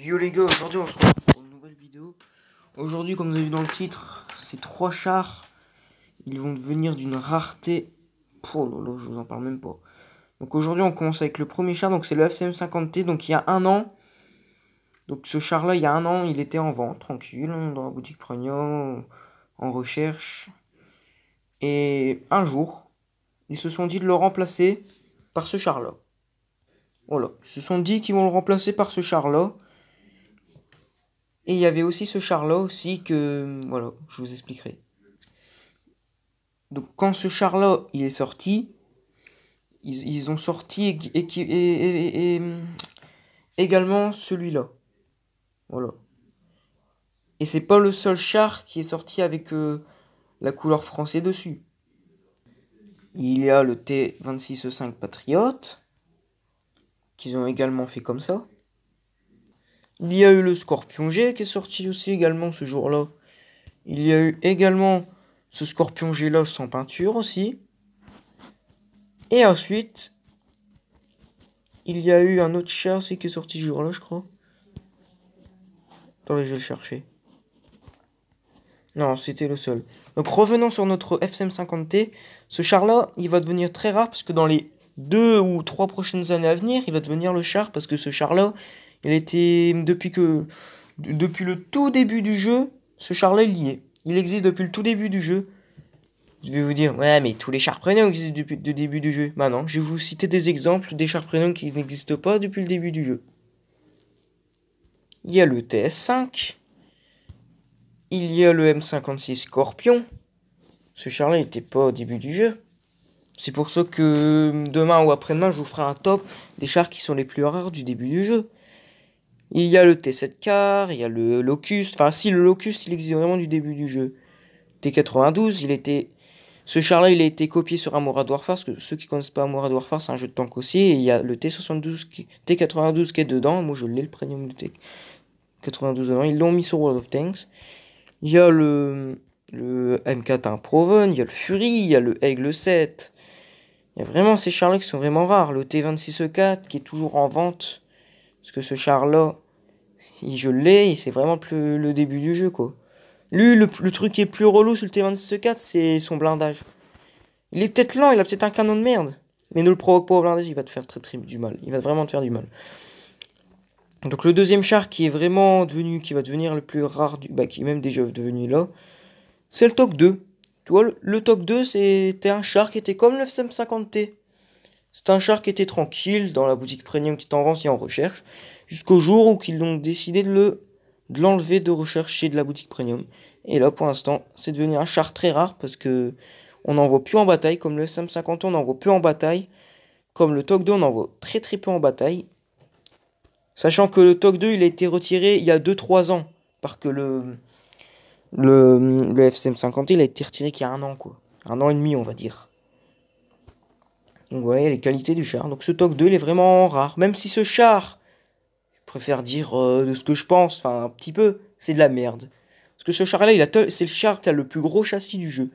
Yo les gars, aujourd'hui on se retrouve pour une nouvelle vidéo. Aujourd'hui, comme vous avez vu dans le titre, ces trois chars, ils vont devenir d'une rareté. Oh là là, je vous en parle même pas. Donc aujourd'hui, on commence avec le premier char, donc c'est le FCM50T, donc il y a un an. Donc ce char-là, il y a un an, il était en vente, tranquille, hein, dans la boutique Premium, en recherche. Et un jour, ils se sont dit de le remplacer par ce char-là. Voilà, ils se sont dit qu'ils vont le remplacer par ce char-là. Et il y avait aussi ce char-là aussi que, voilà, je vous expliquerai. Donc quand ce char-là, il est sorti, ils, ont sorti et, également celui-là. Voilà. Et c'est pas le seul char qui est sorti avec euh, la couleur français dessus. Il y a le T26E5 Patriot, qu'ils ont également fait comme ça. Il y a eu le Scorpion G qui est sorti aussi également ce jour-là. Il y a eu également ce Scorpion G là sans peinture aussi. Et ensuite, il y a eu un autre char aussi qui est sorti ce jour-là, je crois. Attendez, je vais le chercher. Non, c'était le seul. Donc revenons sur notre fm 50 t Ce char-là, il va devenir très rare parce que dans les deux ou trois prochaines années à venir, il va devenir le char parce que ce char-là, il était depuis que depuis le tout début du jeu, ce charlet, il y est. Il existe depuis le tout début du jeu. Je vais vous dire, ouais, mais tous les chars prénoms existent depuis le début du jeu. Bah non, je vais vous citer des exemples des chars prénoms qui n'existent pas depuis le début du jeu. Il y a le TS5. Il y a le M56 Scorpion. Ce charlet n'était pas au début du jeu. C'est pour ça que demain ou après-demain, je vous ferai un top des chars qui sont les plus rares du début du jeu. Il y a le T7 car, il y a le Locust. Enfin, si le Locust, il existe vraiment du début du jeu. T92, il était. Ce char-là, il a été copié sur Amorad Warfare, parce que ceux qui connaissent pas Amorad Warfare, c'est un jeu de tank aussi, il y a le T72 T92 qui est dedans, moi je l'ai le premium de T92 dedans, ils l'ont mis sur World of Tanks. Il y a le, le M4 Proven, il y a le Fury, il y a le Eagle 7. Il y a vraiment ces chars-là qui sont vraiment rares. Le T26E4 qui est toujours en vente, parce que ce char-là, je l'ai c'est vraiment plus le début du jeu quoi. Lui, le, truc qui est plus relou sur le t 26 4 c'est son blindage. Il est peut-être lent, il a peut-être un canon de merde. Mais ne le provoque pas au blindage, il va te faire très très du mal. Il va vraiment te faire du mal. Donc le deuxième char qui est vraiment devenu, qui va devenir le plus rare, du, bah, qui est même déjà devenu là, c'est le TOC 2. Tu vois, le, TOC 2, c'était un char qui était comme le fcm 50 t c'est un char qui était tranquille dans la boutique premium qui est en en recherche, jusqu'au jour où ils ont décidé de le l'enlever de recherche chez de la boutique premium. Et là, pour l'instant, c'est devenu un char très rare parce que on n'en voit plus en bataille, comme le SM50, on n'en voit plus en bataille, comme le TOC 2, on en voit très très peu en bataille. Sachant que le TOC 2, il a été retiré il y a 2-3 ans, parce que le, le, FCM50, il a été retiré il y a un an, quoi. Un an et demi, on va dire. Donc voilà, les qualités du char. Donc ce TOC 2, il est vraiment rare. Même si ce char, je préfère dire euh, de ce que je pense, enfin un petit peu, c'est de la merde. Parce que ce char-là, c'est le char qui a le plus gros châssis du jeu.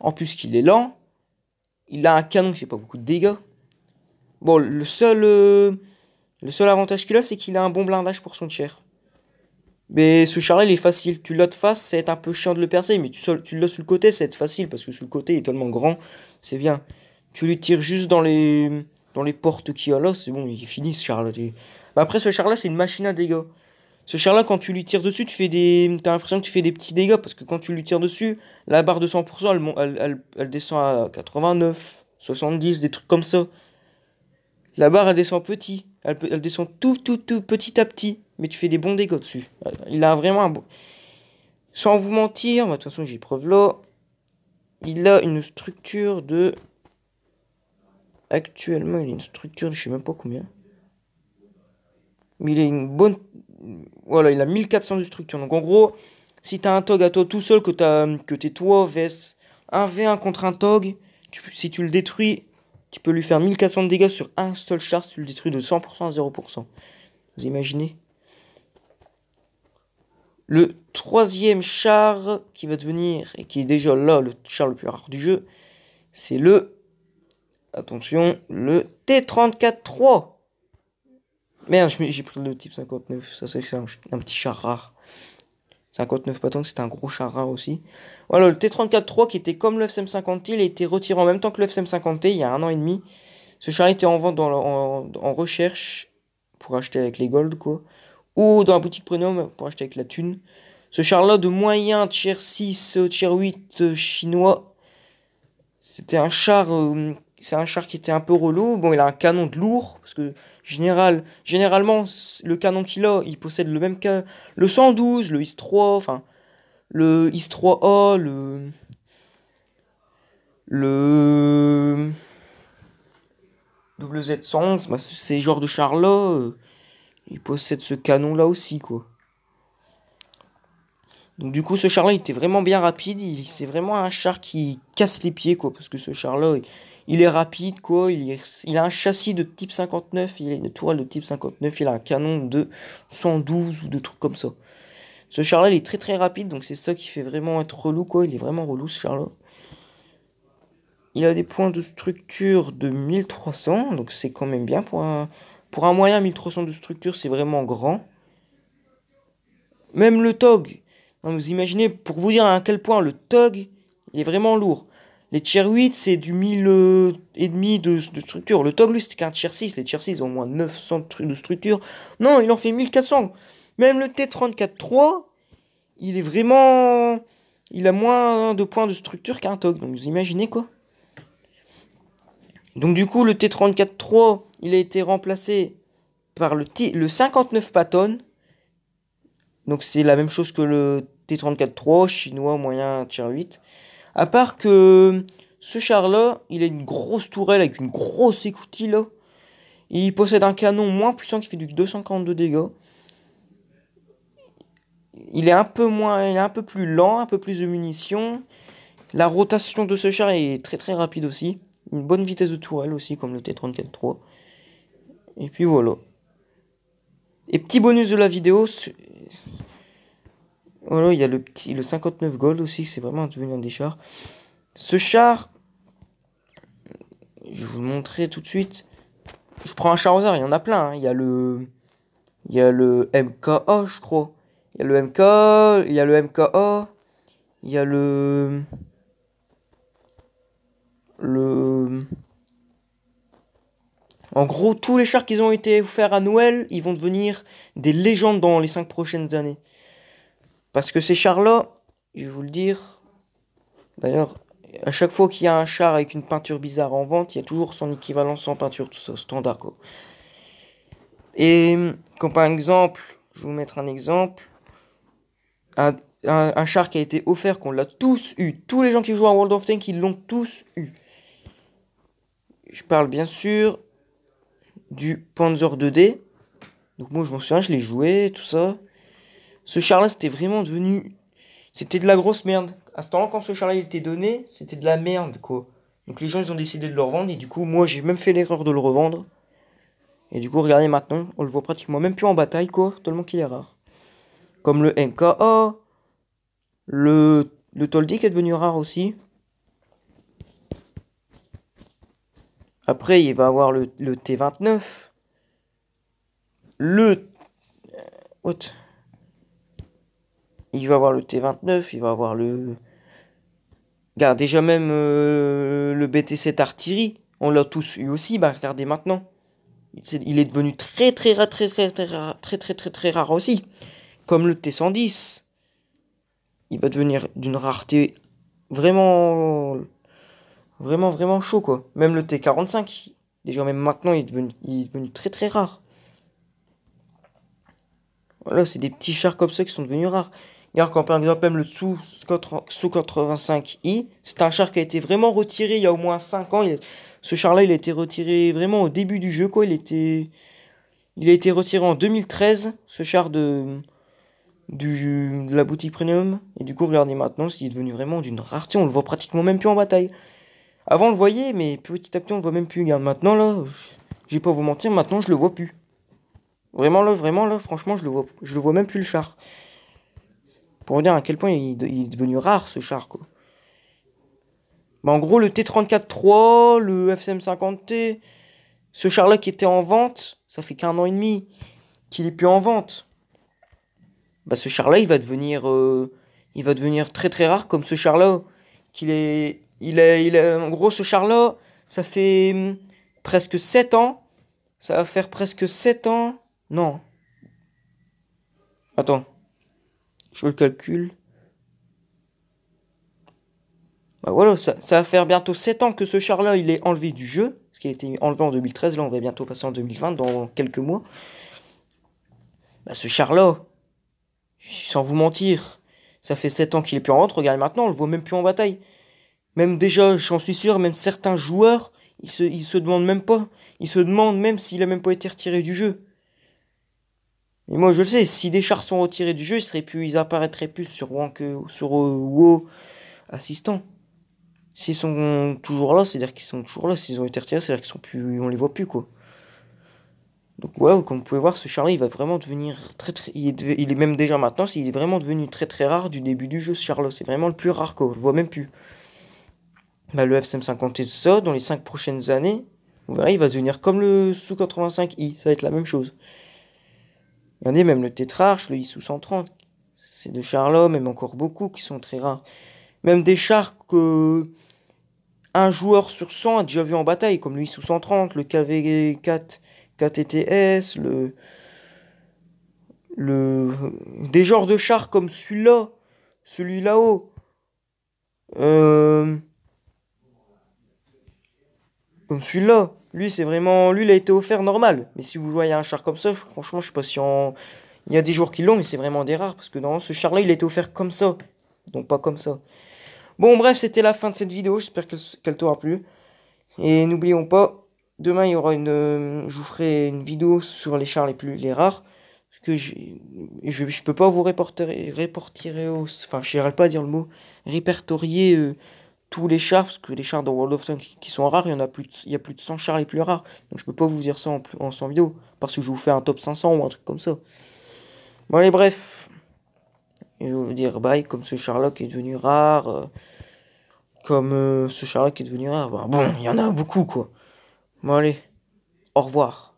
En plus qu'il est lent, il a un canon qui fait pas beaucoup de dégâts. Bon, le seul, euh, le seul avantage qu'il a, c'est qu'il a un bon blindage pour son char Mais ce char-là, il est facile. Tu l'as de face, c'est un peu chiant de le percer, mais tu, tu l'as sur le côté, c'est facile, parce que sur le côté, il est tellement grand, c'est bien. Tu lui tires juste dans les, dans les portes qu'il y a là, c'est bon, il finit ce char-là. Bah, après, ce char-là, c'est une machine à dégâts. Ce char-là, quand tu lui tires dessus, tu fais des. T'as l'impression que tu fais des petits dégâts parce que quand tu lui tires dessus, la barre de 100%, elle, descend à 89, 70, des trucs comme ça. La barre, elle descend petit. Elle, elle descend tout, tout, tout, petit à petit. Mais tu fais des bons dégâts dessus. Il a vraiment un bon. Sans vous mentir, de toute façon, j'ai preuve là. Il a une structure de Actuellement, il a une structure, je sais même pas combien. Mais il a une bonne. Voilà, il a 1400 de structure. Donc en gros, si t'as un tog à toi tout seul, que, as, que t'es toi, vs 1v1 contre un tog, si tu le détruis, tu peux lui faire 1400 de dégâts sur un seul char si tu le détruis de 100% à 0%. Vous imaginez Le troisième char qui va devenir, et qui est déjà là le char le plus rare du jeu, c'est le Attention, le T34-3. Merde, j'ai pris le type 59. Ça, c'est un, petit char rare. 59 que c'est un gros char rare aussi. Voilà, le T34-3 qui était comme le FSM50T, il a été retiré en même temps que le FSM50T il y a un an et demi. Ce char était en vente dans en, recherche pour acheter avec les gold, quoi. Ou dans la boutique premium pour acheter avec la thune. Ce char-là de moyen tier 6, tier 8 euh, chinois. C'était un char euh, c'est un char qui était un peu relou. Bon, il a un canon de lourd, parce que généralement, le canon qu'il a, il possède le même que le 112, le x 3 enfin, le IS-3A, le... le... WZ-111, bah, ces genres de chars-là, il euh, ils ce canon-là aussi, quoi. Donc du coup, ce char-là, il était vraiment bien rapide. C'est vraiment un char qui casse les pieds, quoi. Parce que ce char-là, il, est rapide, quoi. Il, il, a un châssis de type 59, il a une tourelle de type 59, il a un canon de 112 ou de trucs comme ça. Ce char-là, il est très très rapide, donc c'est ça qui fait vraiment être relou, quoi. Il est vraiment relou, ce char-là. Il a des points de structure de 1300, donc c'est quand même bien pour un... Pour un moyen, 1300 de structure, c'est vraiment grand. Même le TOG, vous imaginez, pour vous dire à quel point le TOG, est vraiment lourd. Les tiers 8, c'est du 1000 euh, et demi de, structure. Le tog, lui, c'est qu'un tier 6. Les tier 6 ont au moins 900 de structure. Non, il en fait 1400. Même le T34-3, il est vraiment... Il a moins de points de structure qu'un tog. Donc, vous imaginez, quoi Donc, du coup, le T34-3, il a été remplacé par le, t le 59 Patton. Donc, c'est la même chose que le T34-3, chinois moyen tier 8. À part que ce char-là, il a une grosse tourelle avec une grosse écoutille Il possède un canon moins puissant qui fait du 242 dégâts. Il est un peu moins, il est un peu plus lent, un peu plus de munitions. La rotation de ce char est très très rapide aussi. Une bonne vitesse de tourelle aussi, comme le T34-3. Et puis voilà. Et petit bonus de la vidéo, voilà, oh il y a le petit, le 59 Gold aussi, c'est vraiment devenu un des chars. Ce char, je vais vous le montrer tout de suite. Je prends un char arts, il y en a plein. Hein. Il y a le, il y a le MKA, je crois. Il y a le MK, il y a le MKA, il y a le, le. En gros, tous les chars qu'ils ont été offerts à Noël, ils vont devenir des légendes dans les 5 prochaines années. Parce que ces chars-là, je vais vous le dire, d'ailleurs, à chaque fois qu'il y a un char avec une peinture bizarre en vente, il y a toujours son équivalent sans peinture, tout ça, standard Et comme par exemple, je vais vous mettre un exemple, un, char qui a été offert, qu'on l'a tous eu, tous les gens qui jouent à World of Tanks, ils l'ont tous eu. Je parle bien sûr du Panzer 2D. Donc moi je m'en souviens, je l'ai joué, tout ça ce char-là, c'était vraiment devenu. C'était de la grosse merde. À ce temps-là, quand ce char-là était donné, c'était de la merde, quoi. Donc les gens, ils ont décidé de le revendre, et du coup, moi, j'ai même fait l'erreur de le revendre. Et du coup, regardez maintenant, on le voit pratiquement même plus en bataille, quoi, tellement qu'il est rare. Comme le MKA, le, le Toldic est devenu rare aussi. Après, il va avoir le, le T29. Le. What euh, il va avoir le T29, il va avoir le. Regarde, déjà même euh, le BT7 Artillery, on l'a tous eu aussi, bah, regardez maintenant. Il est devenu très très très très très très très très très rare aussi. Comme le T110. Il va devenir d'une rareté vraiment vraiment vraiment chaud quoi. Même le T45, déjà même maintenant il est devenu, il est devenu très très rare. Voilà, c'est des petits chars comme ça qui sont devenus rares. Regarde quand par exemple même le sous 85i, c'est un char qui a été vraiment retiré il y a au moins 5 ans. ce char-là, il a été retiré vraiment au début du jeu, Il était, il a été retiré en 2013, ce char de, de la boutique Premium. Et du coup, regardez maintenant, s'il est devenu vraiment d'une rareté. On le voit pratiquement même plus en bataille. Avant, on le voyait, mais petit à petit, on le voit même plus. Regarde, maintenant, là, j'ai pas vous mentir, maintenant, je le vois plus. Vraiment, là, vraiment, là, franchement, je le vois, je le vois même plus le char. Pour vous dire à quel point il, est devenu rare ce char, quoi. Bah, en gros, le T34-3, le FCM50T, ce char-là qui était en vente, ça fait qu'un an et demi qu'il est plus en vente. Bah, ce char-là, il va devenir, euh, il va devenir très très rare comme ce char-là. Qu'il est, il est, il est, en gros, ce char-là, ça fait hum, presque 7 ans. Ça va faire presque 7 ans. Non. Attends. Je le calcule. Bah voilà, ça, va faire bientôt 7 ans que ce char-là, il est enlevé du jeu. Ce qui a été enlevé en 2013, là on va bientôt passer en 2020, dans quelques mois. Bah ce char-là, sans vous mentir, ça fait 7 ans qu'il est plus en vente. Regardez maintenant, on le voit même plus en bataille. Même déjà, j'en suis sûr, même certains joueurs, ils se, ils se demandent même pas. Ils se demandent même s'il a même pas été retiré du jeu. Et moi, je le sais, si des chars sont retirés du jeu, ils, seraient plus, ils apparaîtraient plus sur, que sur euh, WoW Assistant. S'ils sont toujours là, c'est-à-dire qu'ils sont toujours là. S'ils ont été retirés, c'est-à-dire qu'ils sont plus, on les voit plus, quoi. Donc ouais, comme vous pouvez voir, ce char-là, il va vraiment devenir très très... Il est, même déjà maintenant, il est vraiment devenu très très rare du début du jeu, ce char C'est vraiment le plus rare, quoi. On le voit même plus. Bah, le FSM50 et ça, dans les 5 prochaines années, vous verrez, il va devenir comme le Su-85i. Ça va être la même chose a, même le Tetrarch, le ISU 130, c'est de là même encore beaucoup qui sont très rares. Même des chars que un joueur sur 100 a déjà vu en bataille, comme le ISU 130, le KV4, KTTS, le, le, des genres de chars comme celui-là, celui là-haut. Euh, comme celui-là. Lui, c'est vraiment. Lui, il a été offert normal. Mais si vous voyez un char comme ça, franchement, je sais pas si Il y a des jours qui l'ont, mais c'est vraiment des rares. Parce que dans ce char-là, il a été offert comme ça. Donc pas comme ça. Bon, bref, c'était la fin de cette vidéo. J'espère qu'elle t'aura plu. Et n'oublions pas, demain, il y aura une. Euh, je vous ferai une vidéo sur les chars les plus. les rares. Parce que je, je, peux pas vous réporter. enfin, je pas dire le mot. répertorier. Euh, tous les chars, parce que les chars dans World of Tanks qui sont rares, il y en a plus de, il y a plus de 100 chars les plus rares. Donc je peux pas vous dire ça en, plus, en 100 vidéos, parce que je vous fais un top 500 ou un truc comme ça. Bon allez, bref. je vous dire, bye, bah, comme ce char est devenu rare, euh, comme euh, ce char est devenu rare, bah, bon, il y en a beaucoup, quoi. Bon allez, au revoir.